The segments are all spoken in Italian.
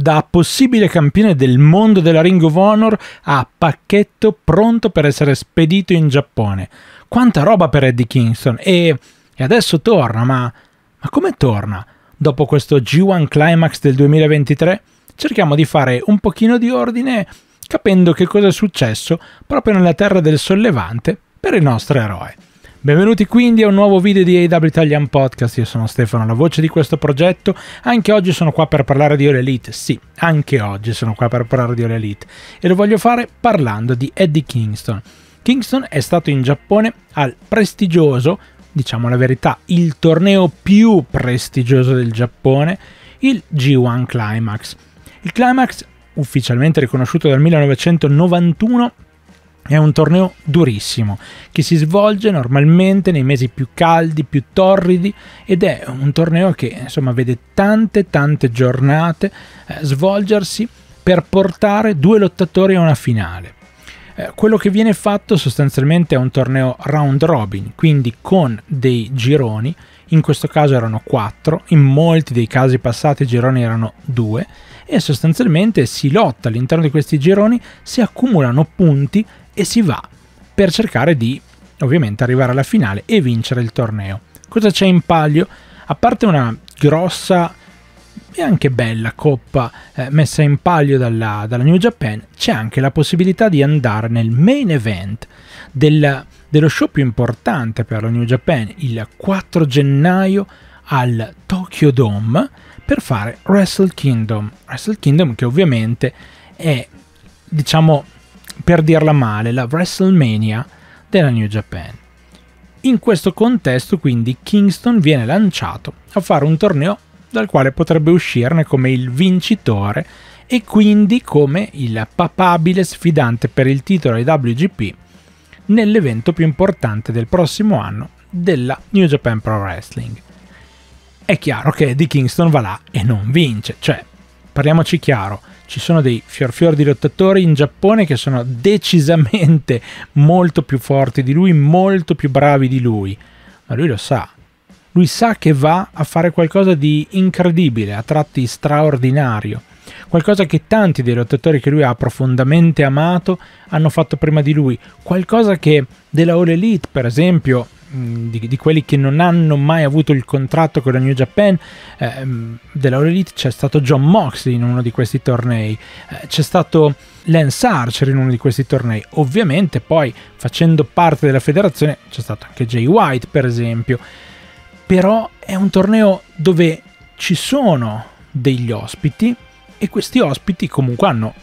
da possibile campione del mondo della Ring of Honor a pacchetto pronto per essere spedito in Giappone. Quanta roba per Eddie Kingston e, e adesso torna, ma, ma come torna? Dopo questo G1 Climax del 2023 cerchiamo di fare un pochino di ordine capendo che cosa è successo proprio nella terra del sollevante per il nostro eroe. Benvenuti quindi a un nuovo video di AW Italian Podcast, io sono Stefano, la voce di questo progetto. Anche oggi sono qua per parlare di All Elite, sì, anche oggi sono qua per parlare di All Elite e lo voglio fare parlando di Eddie Kingston. Kingston è stato in Giappone al prestigioso, diciamo la verità, il torneo più prestigioso del Giappone, il G1 Climax. Il Climax, ufficialmente riconosciuto dal 1991, è un torneo durissimo che si svolge normalmente nei mesi più caldi, più torridi ed è un torneo che insomma vede tante tante giornate eh, svolgersi per portare due lottatori a una finale. Eh, quello che viene fatto sostanzialmente è un torneo round robin, quindi con dei gironi, in questo caso erano quattro, in molti dei casi passati i gironi erano due e sostanzialmente si lotta all'interno di questi gironi, si accumulano punti e si va per cercare di ovviamente arrivare alla finale e vincere il torneo. Cosa c'è in palio? A parte una grossa e anche bella coppa eh, messa in palio dalla, dalla, New Japan, c'è anche la possibilità di andare nel main event del, dello show più importante per la New Japan il 4 gennaio al Tokyo Dome per fare Wrestle Kingdom. Wrestle Kingdom che ovviamente è diciamo per dirla male, la WrestleMania della New Japan. In questo contesto quindi Kingston viene lanciato a fare un torneo dal quale potrebbe uscirne come il vincitore e quindi come il papabile sfidante per il titolo ai WGP nell'evento più importante del prossimo anno della New Japan Pro Wrestling. È chiaro che Eddie Kingston va là e non vince, cioè parliamoci chiaro, ci sono dei fior fior di lottatori in Giappone che sono decisamente molto più forti di lui, molto più bravi di lui, ma lui lo sa. Lui sa che va a fare qualcosa di incredibile, a tratti straordinario, qualcosa che tanti dei lottatori che lui ha profondamente amato hanno fatto prima di lui, qualcosa che della All Elite, per esempio, Mm, di, di, quelli che non hanno mai avuto il contratto con la New Japan eh, della mm, All Elite c'è stato John Moxley in uno di questi tornei eh, c'è stato Lance Archer in uno di questi tornei ovviamente poi facendo parte della federazione c'è stato anche Jay White per esempio però è un torneo dove ci sono degli ospiti e questi ospiti comunque hanno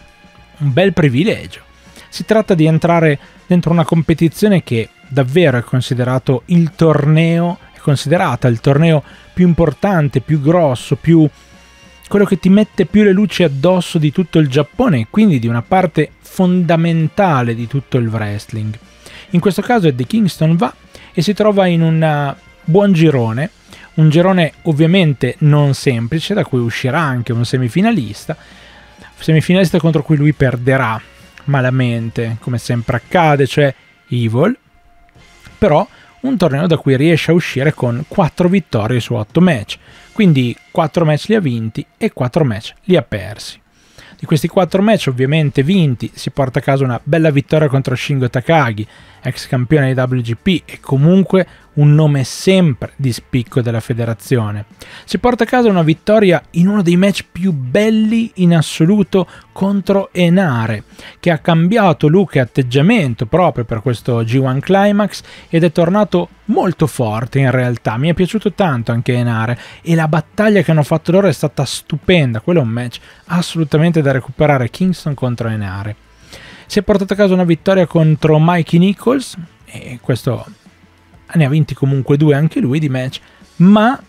un bel privilegio si tratta di entrare dentro una competizione che davvero è considerato il torneo, è considerata il torneo più importante, più grosso, più quello che ti mette più le luci addosso di tutto il Giappone e quindi di una parte fondamentale di tutto il wrestling. In questo caso Eddie Kingston va e si trova in un uh, buon girone, un girone ovviamente non semplice da cui uscirà anche un semifinalista, semifinalista contro cui lui perderà malamente, come sempre accade, cioè Evil, però un torneo da cui riesce a uscire con 4 vittorie su 8 match, quindi 4 match li ha vinti e 4 match li ha persi. Di questi 4 match ovviamente vinti si porta a casa una bella vittoria contro Shingo Takagi, ex campione di WGP e comunque un nome sempre di spicco della federazione. Si porta a casa una vittoria in uno dei match più belli in assoluto contro Enare, che ha cambiato look e atteggiamento proprio per questo G1 Climax ed è tornato molto forte in realtà. Mi è piaciuto tanto anche Enare e la battaglia che hanno fatto loro è stata stupenda. Quello è un match assolutamente da recuperare Kingston contro Enare. Si è portato a casa una vittoria contro Mikey Nichols e questo ne ha vinti comunque due anche lui di match, ma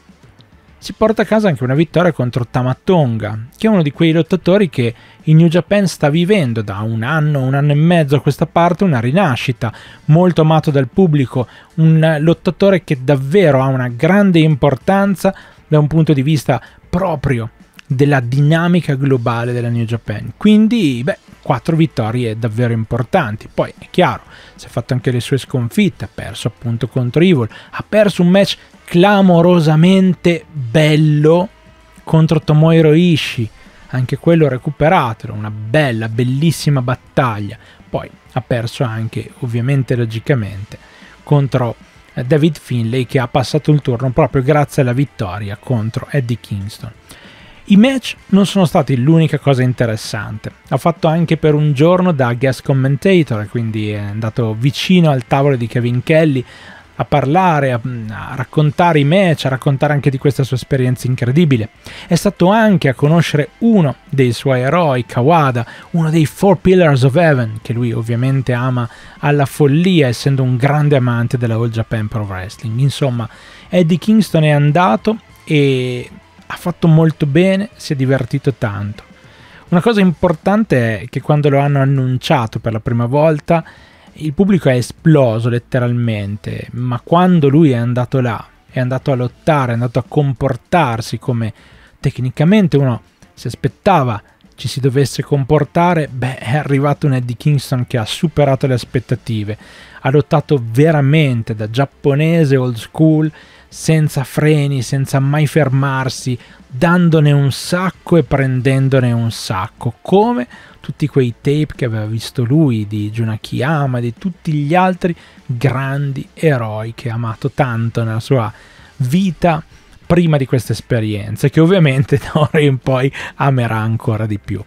si porta a casa anche una vittoria contro Tamatonga, che è uno di quei lottatori che in New Japan sta vivendo da un anno, un anno e mezzo a questa parte una rinascita, molto amato dal pubblico, un lottatore che davvero ha una grande importanza da un punto di vista proprio della dinamica globale della New Japan. Quindi, beh, quattro vittorie davvero importanti. Poi è chiaro, si è fatto anche le sue sconfitte, ha perso appunto contro Evil, ha perso un match clamorosamente bello contro Tomoiro Ishii, anche quello recuperatelo, una bella, bellissima battaglia. Poi ha perso anche, ovviamente logicamente, contro eh, David Finlay che ha passato il turno proprio grazie alla vittoria contro Eddie Kingston. I match non sono stati l'unica cosa interessante. Ha fatto anche per un giorno da guest commentator, quindi è andato vicino al tavolo di Kevin Kelly a parlare, a, mm, a, raccontare i match, a raccontare anche di questa sua esperienza incredibile. È stato anche a conoscere uno dei suoi eroi, Kawada, uno dei Four Pillars of Heaven, che lui ovviamente ama alla follia, essendo un grande amante della All Japan Pro Wrestling. Insomma, Eddie Kingston è andato e ha fatto molto bene, si è divertito tanto. Una cosa importante è che quando lo hanno annunciato per la prima volta il pubblico è esploso letteralmente, ma quando lui è andato là, è andato a lottare, è andato a comportarsi come tecnicamente uno si aspettava ci si dovesse comportare, beh, è arrivato un Eddie Kingston che ha superato le aspettative, ha lottato veramente da giapponese old school senza freni, senza mai fermarsi, dandone un sacco e prendendone un sacco, come tutti quei tape che aveva visto lui di Junakiyama, di tutti gli altri grandi eroi che ha amato tanto nella sua vita prima di questa esperienza, che ovviamente da ora in poi amerà ancora di più.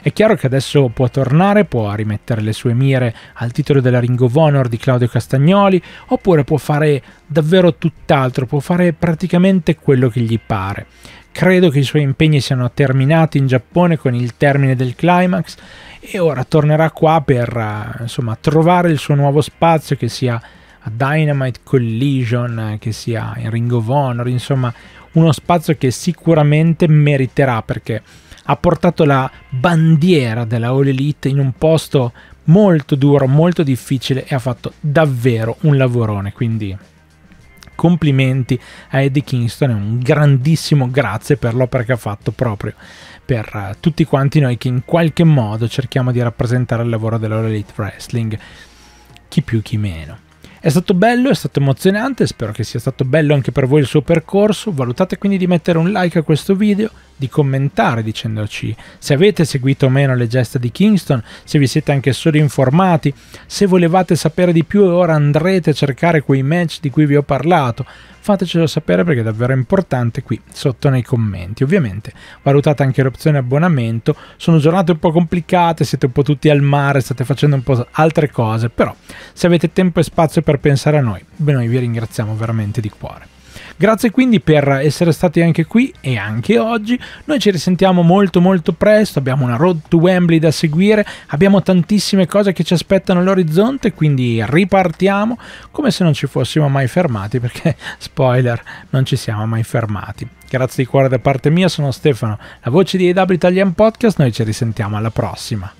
È chiaro che adesso può tornare, può rimettere le sue mire al titolo della Ring of Honor di Claudio Castagnoli, oppure può fare davvero tutt'altro, può fare praticamente quello che gli pare. Credo che i suoi impegni siano terminati in Giappone con il termine del climax e ora tornerà qua per eh, insomma, trovare il suo nuovo spazio che sia a Dynamite Collision, che sia in Ring of Honor, insomma uno spazio che sicuramente meriterà perché ha portato la bandiera della All Elite in un posto molto duro, molto difficile e ha fatto davvero un lavorone. Quindi complimenti a Eddie Kingston e un grandissimo grazie per l'opera che ha fatto proprio per eh, tutti quanti noi che in qualche modo cerchiamo di rappresentare il lavoro dell'All Elite Wrestling, chi più chi meno. È stato bello, è stato emozionante, spero che sia stato bello anche per voi il suo percorso, valutate quindi di mettere un like a questo video, di commentare dicendoci se avete seguito o meno le gesta di Kingston, se vi siete anche solo informati, se volevate sapere di più e ora andrete a cercare quei match di cui vi ho parlato, fatecelo sapere perché è davvero importante qui sotto nei commenti. Ovviamente valutate anche l'opzione abbonamento, sono giornate un po' complicate, siete un po' tutti al mare, state facendo un po' altre cose, però se avete tempo e spazio per per pensare a noi. Beh, noi vi ringraziamo veramente di cuore. Grazie quindi per essere stati anche qui e anche oggi. Noi ci risentiamo molto molto presto, abbiamo una road to Wembley da seguire, abbiamo tantissime cose che ci aspettano all'orizzonte, quindi ripartiamo come se non ci fossimo mai fermati perché spoiler, non ci siamo mai fermati. Grazie di cuore da parte mia, sono Stefano, la voce di AW Italian Podcast, noi ci risentiamo alla prossima.